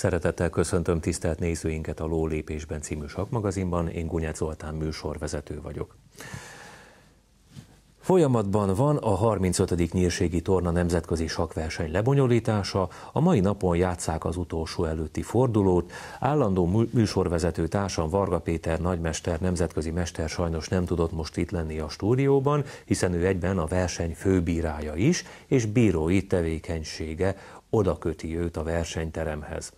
Szeretettel köszöntöm tisztelt nézőinket a Lólépésben című sakmagazinban, én Gunyát Zoltán műsorvezető vagyok. Folyamatban van a 35. nyírségi torna nemzetközi sakverseny lebonyolítása, a mai napon játszák az utolsó előtti fordulót, állandó műsorvezető társam Varga Péter nagymester nemzetközi mester sajnos nem tudott most itt lenni a stúdióban, hiszen ő egyben a verseny főbírája is, és bírói tevékenysége odaköti őt a versenyteremhez.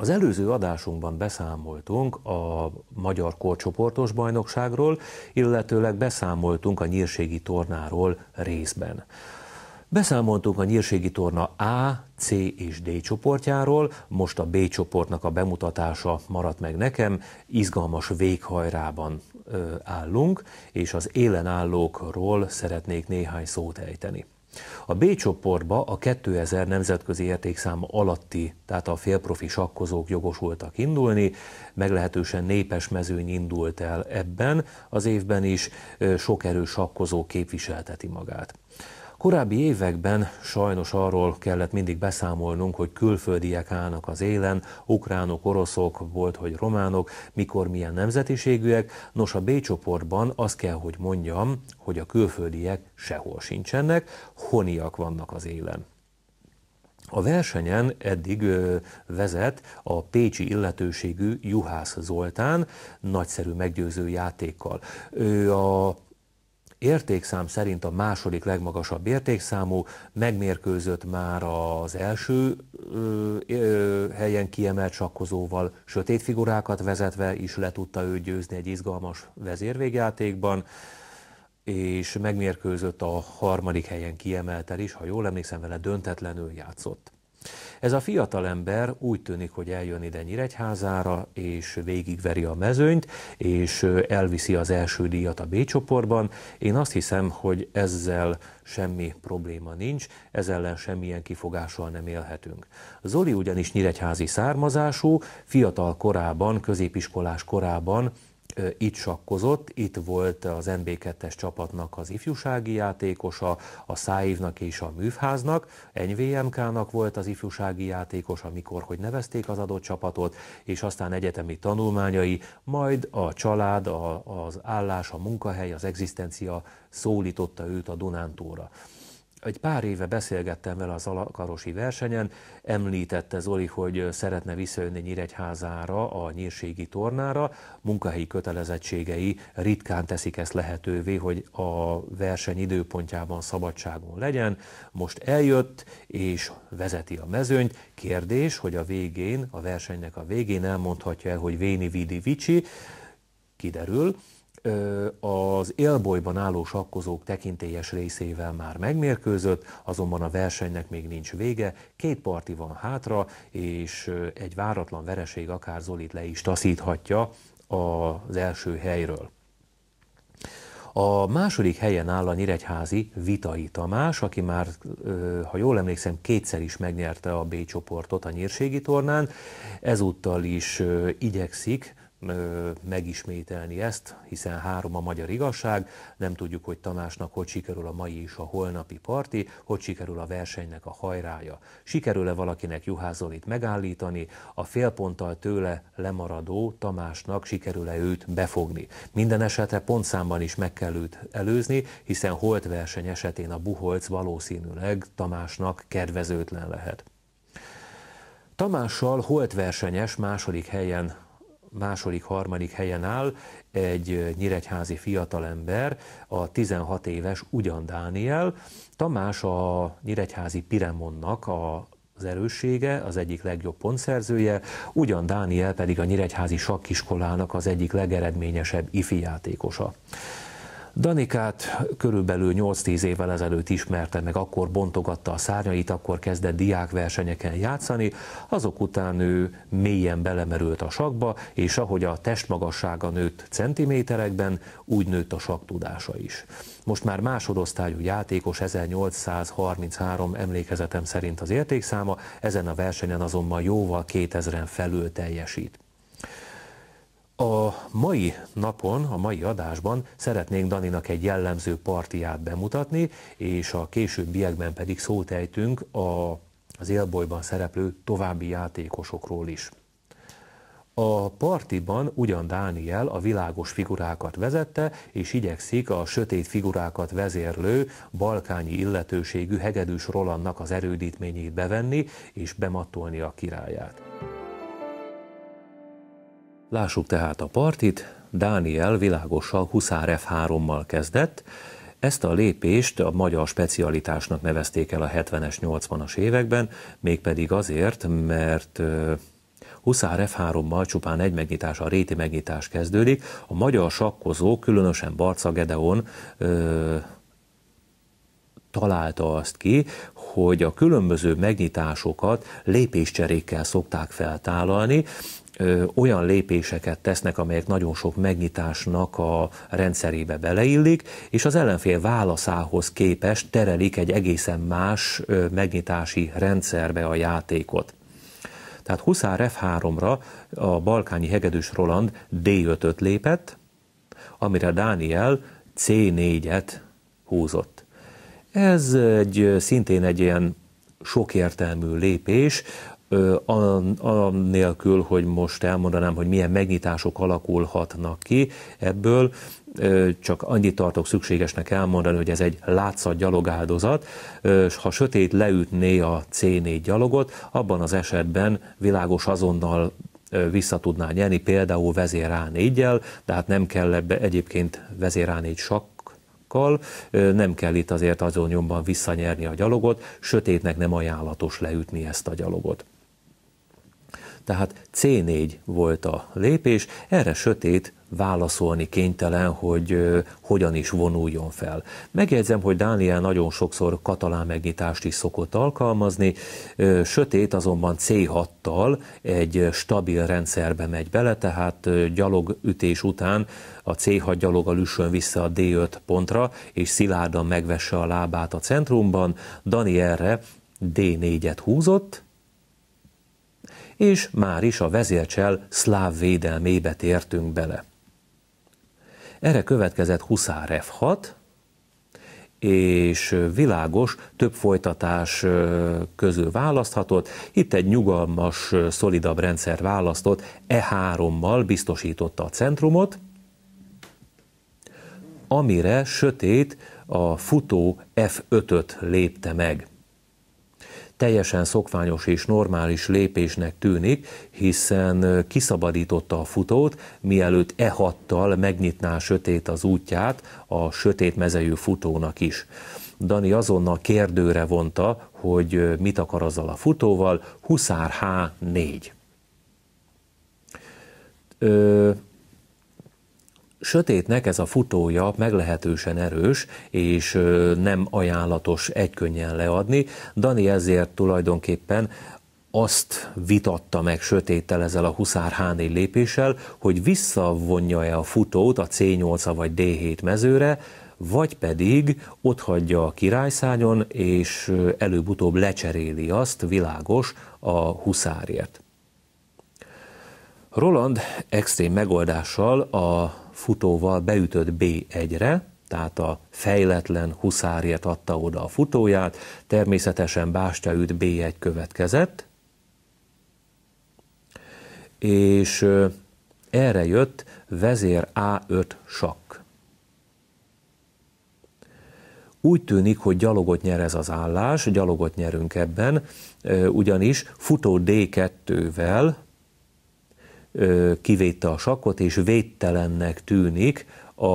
Az előző adásunkban beszámoltunk a magyar korcsoportos bajnokságról, illetőleg beszámoltunk a nyírségi tornáról részben. Beszámoltunk a nyírségi torna A, C és D csoportjáról, most a B csoportnak a bemutatása maradt meg nekem, izgalmas véghajrában állunk, és az élen állókról szeretnék néhány szót ejteni. A B csoportba a 2000 nemzetközi értékszám alatti, tehát a félprofi sakkozók jogosultak indulni, meglehetősen népes mezőny indult el ebben, az évben is sok erős sakkozó képviselteti magát. Korábbi években sajnos arról kellett mindig beszámolnunk, hogy külföldiek állnak az élen, ukránok, oroszok, volt, hogy románok, mikor milyen nemzetiségűek. Nos, a B csoportban azt kell, hogy mondjam, hogy a külföldiek sehol sincsenek, honiak vannak az élen. A versenyen eddig ö, vezet a pécsi illetőségű Juhász Zoltán nagyszerű meggyőző játékkal. Ő a értékszám szerint a második legmagasabb értékszámú, megmérkőzött már az első ö, ö, helyen kiemelt sakkozóval, sötét figurákat vezetve is le tudta ő győzni egy izgalmas vezérvégjátékban és megmérkőzött a harmadik helyen kiemeltel is, ha jól emlékszem, vele döntetlenül játszott. Ez a fiatal ember úgy tűnik, hogy eljön ide Nyíregyházára, és végigveri a mezőnyt, és elviszi az első díjat a B csoportban. Én azt hiszem, hogy ezzel semmi probléma nincs, ez ellen semmilyen kifogással nem élhetünk. Zoli ugyanis nyíregyházi származású, fiatal korában, középiskolás korában itt sakkozott, itt volt az NB2-es csapatnak az ifjúsági játékosa, a Száívnak és a Műfháznak, NVMK-nak volt az ifjúsági játékos, amikor hogy nevezték az adott csapatot, és aztán egyetemi tanulmányai, majd a család, a, az állás, a munkahely, az egzisztencia szólította őt a Dunántúra egy pár éve beszélgettem vele az alakarosi versenyen, említette Zoli, hogy szeretne visszajönni Nyíregyházára, a nyírségi tornára, munkahelyi kötelezettségei ritkán teszik ezt lehetővé, hogy a verseny időpontjában szabadságon legyen. Most eljött és vezeti a mezőnyt. Kérdés, hogy a végén, a versenynek a végén elmondhatja el, hogy Véni Vidi Vici, kiderül, az élbolyban álló sakkozók tekintélyes részével már megmérkőzött, azonban a versenynek még nincs vége, két parti van hátra, és egy váratlan vereség akár Zolit le is taszíthatja az első helyről. A második helyen áll a Nyíregyházi Vitai Tamás, aki már, ha jól emlékszem, kétszer is megnyerte a B csoportot a nyírségi tornán. Ezúttal is igyekszik megismételni ezt, hiszen három a magyar igazság, nem tudjuk, hogy Tamásnak hogy sikerül a mai és a holnapi parti, hogy sikerül a versenynek a hajrája. Sikerül-e valakinek Juhászolit megállítani, a félponttal tőle lemaradó Tamásnak sikerül-e őt befogni. Minden esetre pontszámban is meg kell őt előzni, hiszen holt verseny esetén a buholc valószínűleg Tamásnak kedvezőtlen lehet. Tamással holt versenyes második helyen második, harmadik helyen áll egy nyíregyházi fiatalember, a 16 éves Ugyan Dániel. Tamás a nyíregyházi Piremonnak a az erőssége, az egyik legjobb pontszerzője, ugyan Dániel pedig a Nyíregyházi Sakkiskolának az egyik legeredményesebb ifi játékosa. Danikát körülbelül 8-10 évvel ezelőtt ismerte meg, akkor bontogatta a szárnyait, akkor kezdett diákversenyeken játszani, azok után ő mélyen belemerült a sakba, és ahogy a testmagassága nőtt centiméterekben, úgy nőtt a saktudása is. Most már másodosztályú játékos 1833 emlékezetem szerint az értékszáma, ezen a versenyen azonban jóval 2000-en felül teljesít. A mai napon, a mai adásban szeretnénk Daninak egy jellemző partiát bemutatni, és a későbbiekben pedig szót ejtünk a, az élbolyban szereplő további játékosokról is. A partiban ugyan Dániel a világos figurákat vezette, és igyekszik a sötét figurákat vezérlő, balkányi illetőségű hegedűs Rolandnak az erődítményét bevenni és bemattolni a királyát. Lássuk tehát a partit, Dániel világosan Huszár F3-mal kezdett, ezt a lépést a magyar specialitásnak nevezték el a 70-es, 80-as években, mégpedig azért, mert Huszár F3-mal csupán egy megnyitás, a réti megnyitás kezdődik. A magyar sakkozó, különösen Barca Gedeon ö, találta azt ki, hogy a különböző megnyitásokat lépéscserékkel szokták feltállalni, olyan lépéseket tesznek, amelyek nagyon sok megnyitásnak a rendszerébe beleillik, és az ellenfél válaszához képest terelik egy egészen más megnyitási rendszerbe a játékot. Tehát Huszár F3-ra a balkányi hegedűs Roland D5-öt lépett, amire Dániel C4-et húzott. Ez egy szintén egy ilyen sokértelmű lépés, annélkül, hogy most elmondanám, hogy milyen megnyitások alakulhatnak ki ebből, csak annyit tartok szükségesnek elmondani, hogy ez egy látszat gyalogáldozat, és ha sötét leütné a C4 gyalogot, abban az esetben világos azonnal vissza tudná nyerni, például vezér a 4 tehát de hát nem kell ebbe egyébként vezér A4 nem kell itt azért azon nyomban visszanyerni a gyalogot, sötétnek nem ajánlatos leütni ezt a gyalogot tehát C4 volt a lépés, erre sötét válaszolni kénytelen, hogy hogyan is vonuljon fel. Megjegyzem, hogy Dániel nagyon sokszor katalán megnyitást is szokott alkalmazni, sötét azonban C6-tal egy stabil rendszerbe megy bele, tehát gyalogütés után a C6 gyaloggal üssön vissza a D5 pontra, és szilárdan megvesse a lábát a centrumban. Danielre D4-et húzott, és már is a vezércsel szláv védelmébe tértünk bele. Erre következett Huszár F6, és világos, több folytatás közül választhatott. Itt egy nyugalmas, szolidabb rendszer választott, E3-mal biztosította a centrumot, amire sötét a futó F5-öt lépte meg teljesen szokványos és normális lépésnek tűnik, hiszen kiszabadította a futót, mielőtt e hattal megnyitná a sötét az útját a sötét mezejű futónak is. Dani azonnal kérdőre vonta, hogy mit akar azzal a futóval, Huszár H4. Ö, sötétnek ez a futója meglehetősen erős, és nem ajánlatos egykönnyen leadni. Dani ezért tulajdonképpen azt vitatta meg sötéttel ezzel a Huszár h lépéssel, hogy visszavonja-e a futót a C8 vagy D7 mezőre, vagy pedig ott hagyja a királyszányon, és előbb-utóbb lecseréli azt, világos, a huszárért. Roland extrém megoldással a futóval beütött B1-re, tehát a fejletlen huszárért adta oda a futóját, természetesen üt B1 következett, és erre jött vezér A5 sakk. Úgy tűnik, hogy gyalogot nyer ez az állás, gyalogot nyerünk ebben, ugyanis futó D2-vel kivédte a sakot, és védtelennek tűnik a,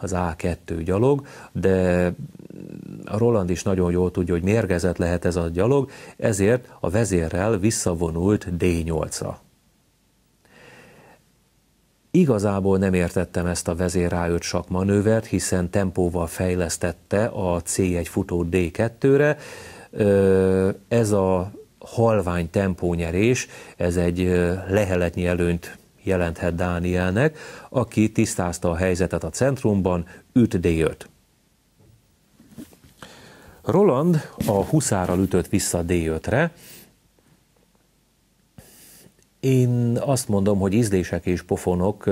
az A2 gyalog, de a Roland is nagyon jól tudja, hogy mérgezett lehet ez a gyalog, ezért a vezérrel visszavonult D8-ra. Igazából nem értettem ezt a vezér a sak manővert, hiszen tempóval fejlesztette a C1 futó D2-re. Ez a halvány tempónyerés, ez egy leheletnyi előnyt jelenthet Dánielnek, aki tisztázta a helyzetet a centrumban 5 d Roland a huszárral ütött vissza D5-re, én azt mondom, hogy ízlések és pofonok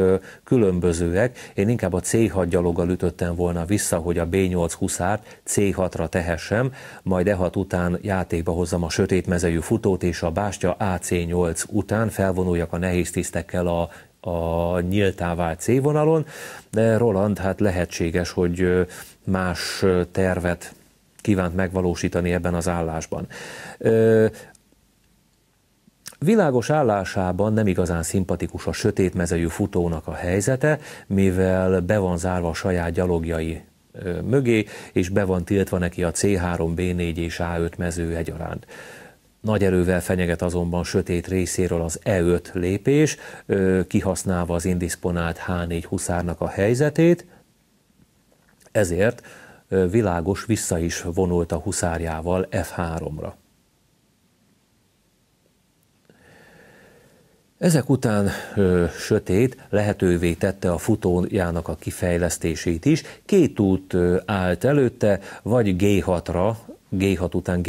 különbözőek. Én inkább a C6 gyaloggal ütöttem volna vissza, hogy a B8 huszárt C6-ra tehessem, majd E6 után játékba hozzam a sötét mezejű futót, és a bástya AC8 után felvonuljak a nehéz tisztekkel a a nyíltá vált C-vonalon, de Roland, hát lehetséges, hogy más tervet kívánt megvalósítani ebben az állásban. Világos állásában nem igazán szimpatikus a sötét mezőjű futónak a helyzete, mivel be van zárva a saját gyalogjai mögé, és be van tiltva neki a C3, B4 és A5 mező egyaránt. Nagy erővel fenyeget azonban sötét részéről az E5 lépés, kihasználva az indisponált H4 huszárnak a helyzetét, ezért világos vissza is vonult a huszárjával F3-ra. Ezek után ö, sötét lehetővé tette a futójának a kifejlesztését is. Két út ö, állt előtte, vagy G6-ra, G6 után G,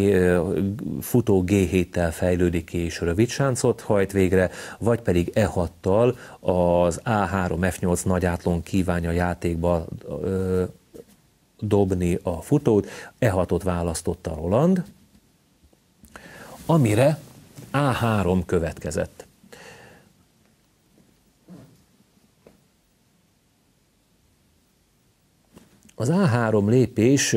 futó G7-tel fejlődik ki és rövid sáncot hajt végre, vagy pedig E6-tal az A3-F8 nagy átlón kívánja játékba ö, dobni a futót. E6-ot választotta Roland, amire A3 következett. Az A3 lépés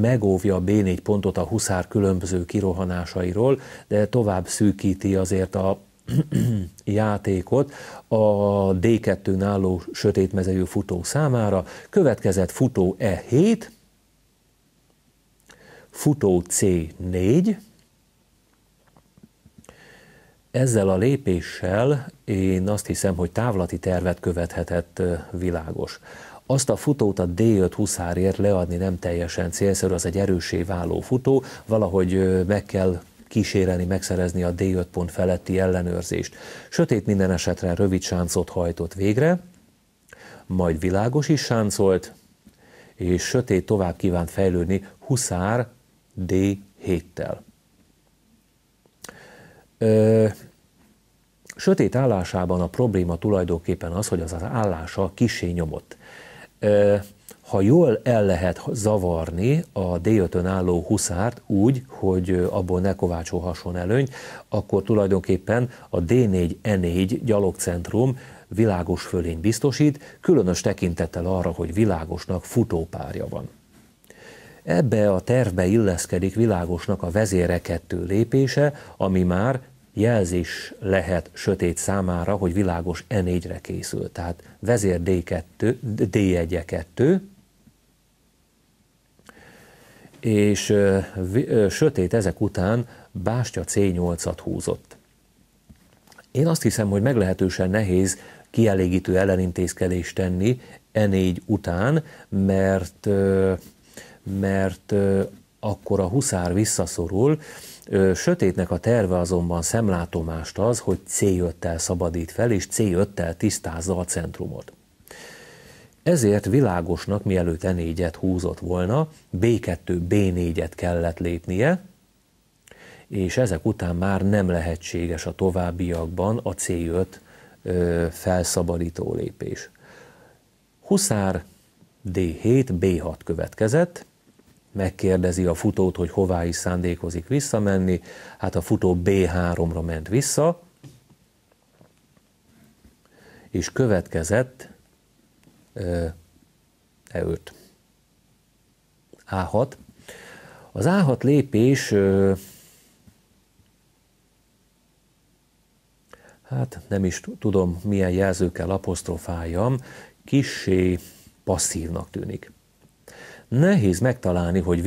megóvja a B4 pontot a Huszár különböző kirohanásairól, de tovább szűkíti azért a játékot a D2-n álló sötétmezejű futó számára. Következett futó E7, futó C4, ezzel a lépéssel én azt hiszem, hogy távlati tervet követhetett világos azt a futót a D5 huszárért leadni nem teljesen célszerű, az egy erősé váló futó, valahogy meg kell kísérelni, megszerezni a D5 pont feletti ellenőrzést. Sötét minden esetre rövid sáncot hajtott végre, majd világos is sáncolt, és sötét tovább kívánt fejlődni huszár D7-tel. Ö, sötét állásában a probléma tulajdonképpen az, hogy az az állása kisé nyomott ha jól el lehet zavarni a d álló huszárt úgy, hogy abból ne kovácsolhasson előnyt, akkor tulajdonképpen a D4-E4 gyalogcentrum világos fölény biztosít, különös tekintettel arra, hogy világosnak futópárja van. Ebbe a tervbe illeszkedik világosnak a vezére kettő lépése, ami már jelzés lehet sötét számára, hogy világos E4-re készül. Tehát vezér D2, D1 2, és sötét ezek után Bástya C8-at húzott. Én azt hiszem, hogy meglehetősen nehéz kielégítő ellenintézkedést tenni E4 után, mert, mert akkor a huszár visszaszorul, Sötétnek a terve azonban szemlátomást az, hogy C5-tel szabadít fel, és C5-tel tisztázza a centrumot. Ezért világosnak, mielőtt E4-et húzott volna, B2, B4-et kellett lépnie, és ezek után már nem lehetséges a továbbiakban a C5 ö, felszabadító lépés. Huszár D7, B6 következett, megkérdezi a futót, hogy hová is szándékozik visszamenni, hát a futó B3-ra ment vissza, és következett E5. A6. Az A6 lépés hát nem is tudom milyen jelzőkkel apostrofáljam, kissé passzívnak tűnik nehéz megtalálni, hogy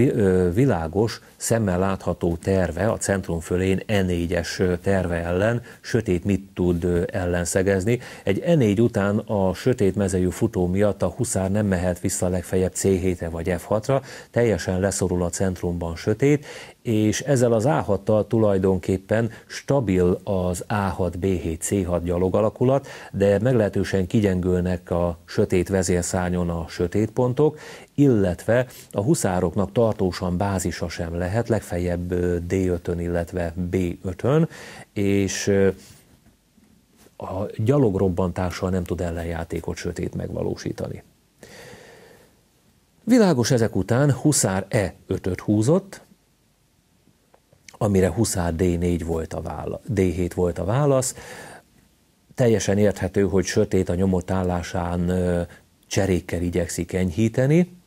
világos, szemmel látható terve a centrum fölén n 4 es terve ellen, sötét mit tud ellenszegezni. Egy n 4 után a sötét mezejű futó miatt a huszár nem mehet vissza legfeljebb C7-re vagy F6-ra, teljesen leszorul a centrumban sötét, és ezzel az A6-tal tulajdonképpen stabil az A6, B7, C6 gyalog alakulat, de meglehetősen kigyengülnek a sötét vezérszányon a sötét pontok, illetve a huszároknak tartósan bázisa sem lehet, legfeljebb D5-ön, illetve B5-ön, és a gyalog robbantással nem tud ellenjátékot sötét megvalósítani. Világos ezek után huszár E5-öt húzott, amire Huszár D4 volt a vála, D7 volt a válasz. Teljesen érthető, hogy sötét a nyomot állásán cserékkel igyekszik enyhíteni,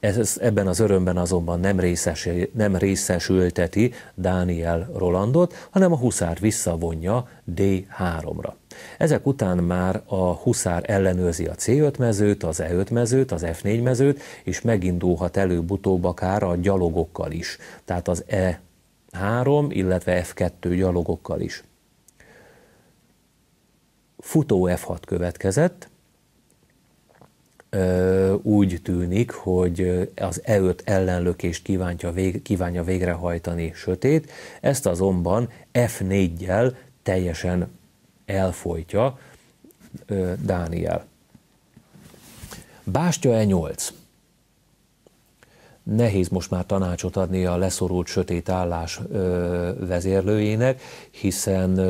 ez, ebben az örömben azonban nem, részes, nem részesülteti Dániel Rolandot, hanem a huszár visszavonja D3-ra. Ezek után már a huszár ellenőrzi a C5 mezőt, az E5 mezőt, az F4 mezőt, és megindulhat előbb-utóbb akár a gyalogokkal is. Tehát az E 3 illetve F2 gyalogokkal is. Futó F6 következett, úgy tűnik, hogy az E5 ellenlökést kívánja, vég, kívánja végrehajtani sötét, ezt azonban F4-jel teljesen elfolytja Dániel. Bástya E8 nehéz most már tanácsot adni a leszorult sötét állás vezérlőjének, hiszen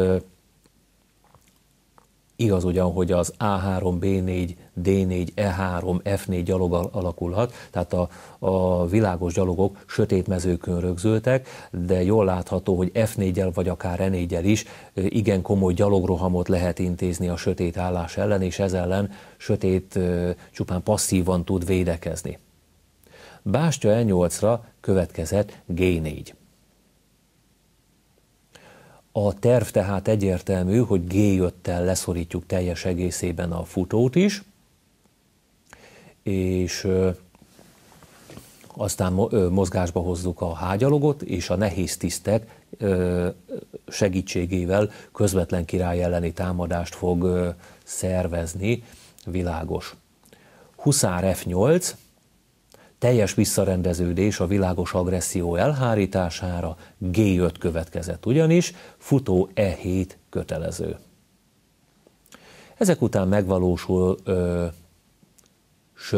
Igaz ugyan, hogy az A3, B4, D4, E3, F4 gyalog alakulhat, tehát a, a világos gyalogok sötét mezőkön rögzültek, de jól látható, hogy f 4 el vagy akár e 4 is igen komoly gyalogrohamot lehet intézni a sötét állás ellen, és ez ellen sötét csupán passzívan tud védekezni. Bástya E8-ra következett G4. A terv tehát egyértelmű, hogy G5-tel leszorítjuk teljes egészében a futót is, és aztán mozgásba hozzuk a hágyalogot, és a nehéz tisztek segítségével közvetlen király elleni támadást fog szervezni, világos. Huszár F8, teljes visszarendeződés a világos agresszió elhárítására G5 következett ugyanis, futó E7 kötelező. Ezek után megvalósul ö,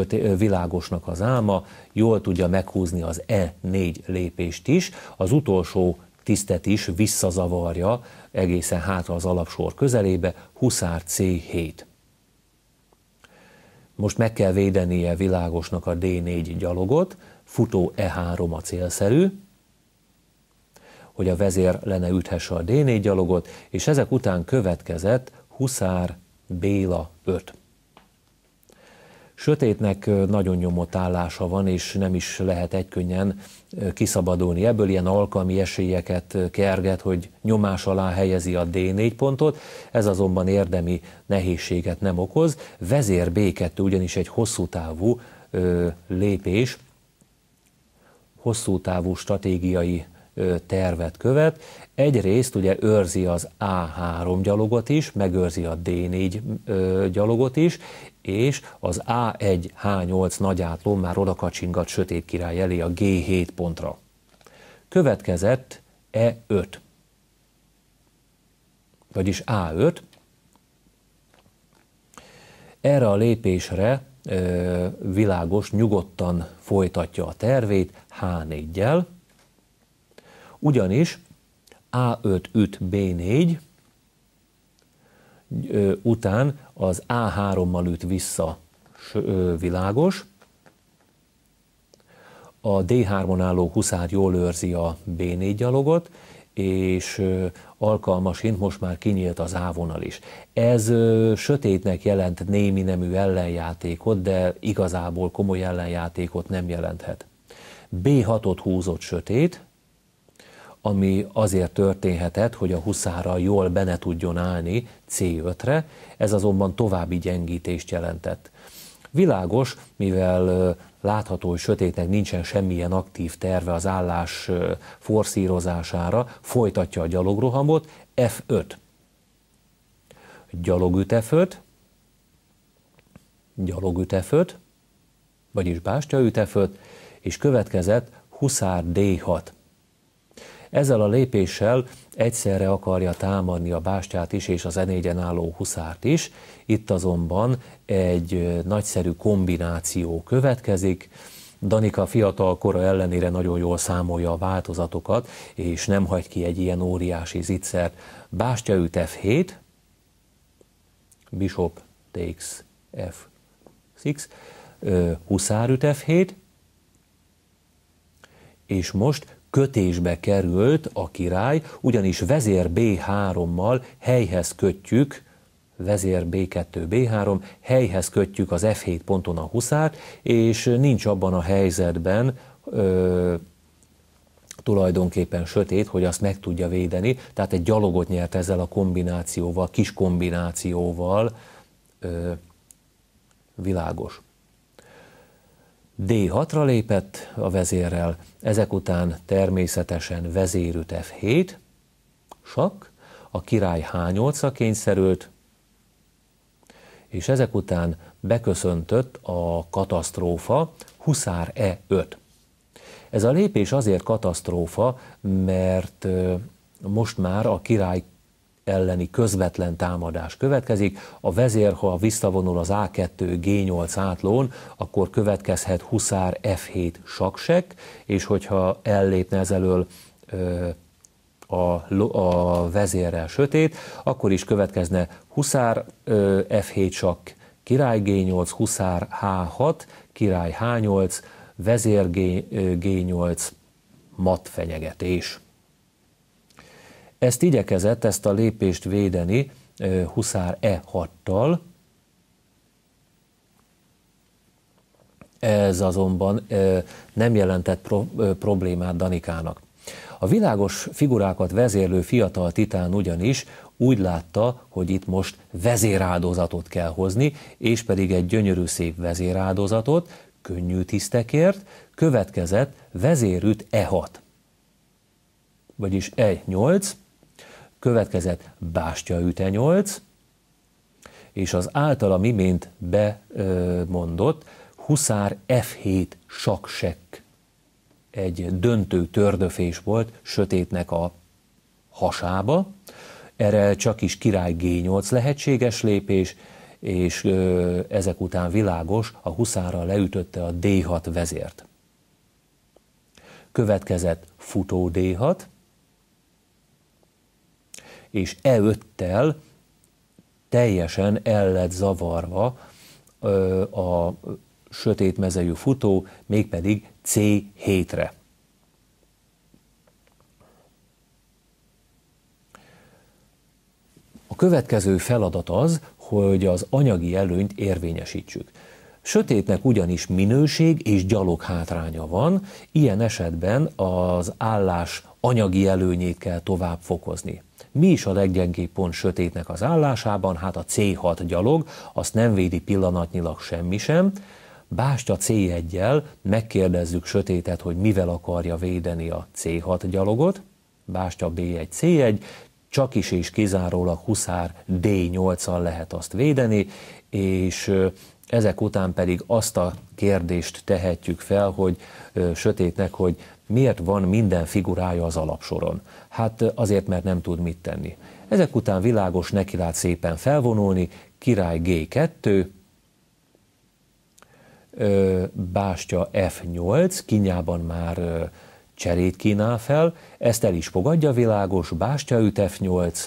ö, világosnak az álma, jól tudja meghúzni az E4 lépést is, az utolsó tisztet is visszazavarja egészen hátra az alapsor közelébe, Huszár C7 most meg kell védenie világosnak a D4 gyalogot, futó E3 a célszerű, hogy a vezér lene üthesse a D4 gyalogot, és ezek után következett Huszár Béla 5. Sötétnek nagyon nyomott állása van, és nem is lehet egykönnyen kiszabadulni ebből, ilyen alkalmi esélyeket kerget, hogy nyomás alá helyezi a D4 pontot, ez azonban érdemi nehézséget nem okoz. Vezér B2 ugyanis egy hosszú távú lépés, hosszú távú stratégiai tervet követ. Egyrészt ugye őrzi az A3 gyalogot is, megőrzi a D4 gyalogot is, és az A1H8 nagy átlón már oda kacsingat sötét király elé a G7 pontra. Következett E5, vagyis A5. Erre a lépésre világos, nyugodtan folytatja a tervét h 4 gyel ugyanis A5-üt-B4 után az A3-mal üt vissza világos, a D3-on álló huszár jól őrzi a B4 gyalogot, és alkalmasint most már kinyílt az ávonal is. Ez sötétnek jelent némi nemű ellenjátékot, de igazából komoly ellenjátékot nem jelenthet. B6-ot húzott sötét, ami azért történhetett, hogy a huszára jól bene tudjon állni C5-re, ez azonban további gyengítést jelentett. Világos, mivel látható, hogy sötétnek nincsen semmilyen aktív terve az állás forszírozására, folytatja a gyalogrohamot, F5. Gyalogüt F5, gyalogüt F5, vagyis bástyaüt F5, és következett huszár D6. Ezzel a lépéssel egyszerre akarja támadni a bástyát is és az enégyen álló huszárt is. Itt azonban egy nagyszerű kombináció következik, Danika fiatal kora ellenére nagyon jól számolja a változatokat, és nem hagy ki egy ilyen óriási zicsert. Bástya üt F7, Bishop takes F6, Huszár üt F7, és most kötésbe került a király, ugyanis vezér B3-mal helyhez kötjük, vezér B2, B3, helyhez kötjük az F7 ponton a huszárt, és nincs abban a helyzetben ö, tulajdonképpen sötét, hogy azt meg tudja védeni, tehát egy gyalogot nyert ezzel a kombinációval, kis kombinációval, ö, világos. D6-ra lépett a vezérrel, ezek után természetesen vezérüt F7, sakk, a király H8-ra kényszerült, és ezek után beköszöntött a katasztrófa Huszár E5. Ez a lépés azért katasztrófa, mert most már a király elleni közvetlen támadás következik. A vezér, ha visszavonul az A2 G8 átlón, akkor következhet Huszár F7 saksek, és hogyha ellépne ezelől ö, a, a vezérrel sötét, akkor is következne Huszár ö, F7 sak, király G8, Huszár H6, király H8, vezér G, G8, mat fenyegetés. Ezt igyekezett, ezt a lépést védeni Huszár e hattal. Ez azonban nem jelentett problémát Danikának. A világos figurákat vezérlő fiatal titán ugyanis úgy látta, hogy itt most vezéráldozatot kell hozni, és pedig egy gyönyörű szép vezéráldozatot, könnyű tisztekért, következett vezérüt E6, vagyis E8, következett Üte 8, és az általa mint bemondott Huszár F7 saksek egy döntő tördöfés volt sötétnek a hasába. Erre csak is király G8 lehetséges lépés, és ö, ezek után világos a huszára leütötte a D6 vezért. Következett futó D6, és e öttel teljesen el lett zavarva ö, a sötét mezejű futó, mégpedig C7-re. A következő feladat az, hogy az anyagi előnyt érvényesítsük. Sötétnek ugyanis minőség és gyalog hátránya van, ilyen esetben az állás anyagi előnyét kell tovább fokozni. Mi is a leggyengébb pont sötétnek az állásában? Hát a C6 gyalog, azt nem védi pillanatnyilag semmi sem. Bástya C1-jel megkérdezzük sötétet, hogy mivel akarja védeni a C6 gyalogot. Bástya B1, C1, csak is és kizárólag huszár D8-al lehet azt védeni, és ezek után pedig azt a kérdést tehetjük fel, hogy ö, sötétnek, hogy miért van minden figurája az alapsoron? Hát azért, mert nem tud mit tenni. Ezek után világos neki lát szépen felvonulni, király G2, bástya F8, kinyában már cserét kínál fel, ezt el is fogadja világos, bástya üt F8,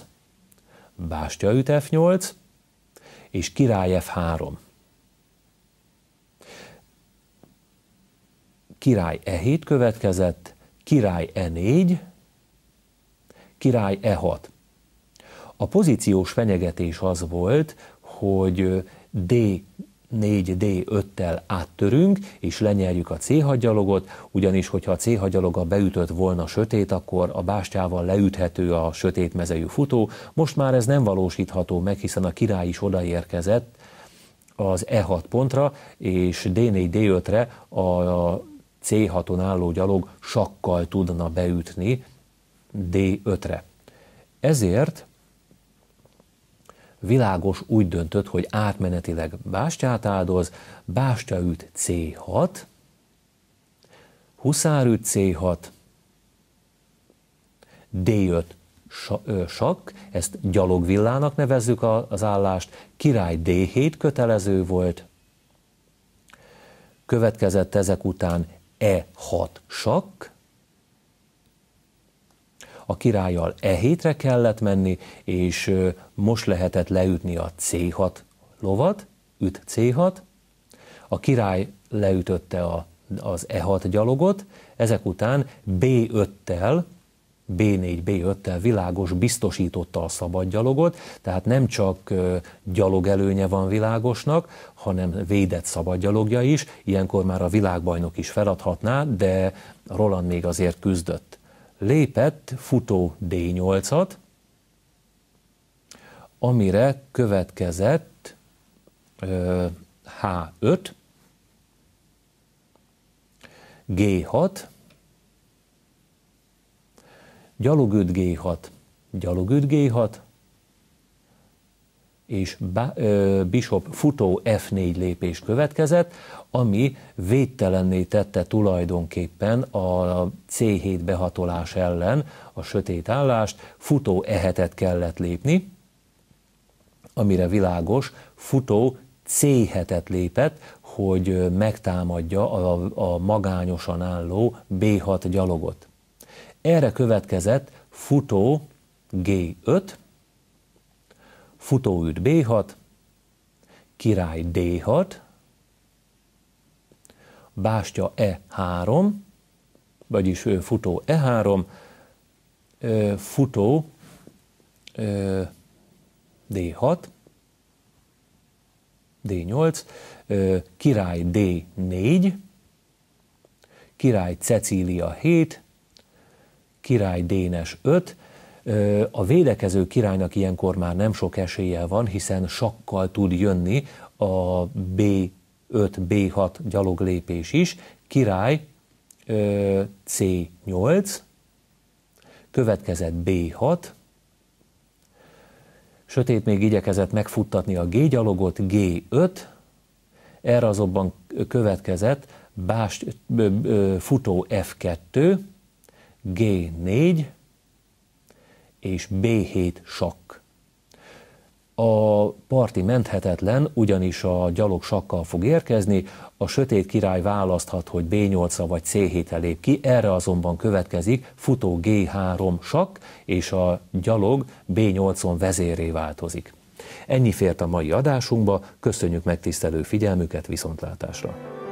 bástya üt F8, és király F3. király E7 következett, király E4, király E6. A pozíciós fenyegetés az volt, hogy D4, D5-tel áttörünk, és lenyerjük a C hadgyalogot, ugyanis hogyha a C hadgyaloga beütött volna sötét, akkor a bástyával leüthető a sötét mezejű futó. Most már ez nem valósítható meg, hiszen a király is odaérkezett az E6 pontra, és D4-D5-re a C6-on álló gyalog sakkal tudna beütni D5-re. Ezért Világos úgy döntött, hogy átmenetileg bástyát áldoz, üt C6, huszár üt C6, D5 sakk, ezt gyalogvillának nevezzük az állást, király D7 kötelező volt, következett ezek után E6 sakk, a királlyal E7-re kellett menni, és most lehetett leütni a C6 lovat, üt C6, a király leütötte a, az E6 gyalogot, ezek után B5-tel B4, B5-tel világos biztosította a szabad gyalogot, tehát nem csak gyalog előnye van világosnak, hanem védett szabad gyalogja is, ilyenkor már a világbajnok is feladhatná, de Roland még azért küzdött. Lépett futó D8-at, amire következett H5, G6, gyalog 5 G6, gyalog 5 G6, és Bishop futó F4 lépés következett, ami védtelenné tette tulajdonképpen a C7 behatolás ellen a sötét állást, futó e kellett lépni, amire világos, futó C7-et lépett, hogy megtámadja a, a magányosan álló B6 gyalogot. Erre következett futó G5, futóüt B6, király D6, bástya E3, vagyis futó E3, futó D6, D8, király D4, király Cecília 7, király Dénes 5, a védekező királynak ilyenkor már nem sok esélye van, hiszen sakkal tud jönni a B5, B6 gyaloglépés is. Király C8, következett B6, sötét még igyekezett megfuttatni a G-gyalogot, G5, erre azonban következett bást, futó F2, G4 és B7 sakk. A parti menthetetlen, ugyanis a gyalog sakkal fog érkezni, a sötét király választhat, hogy B8-ra vagy C7-re lép ki, erre azonban következik futó G3 sakk, és a gyalog B8-on vezéré változik. Ennyi fért a mai adásunkba, köszönjük megtisztelő figyelmüket, viszontlátásra!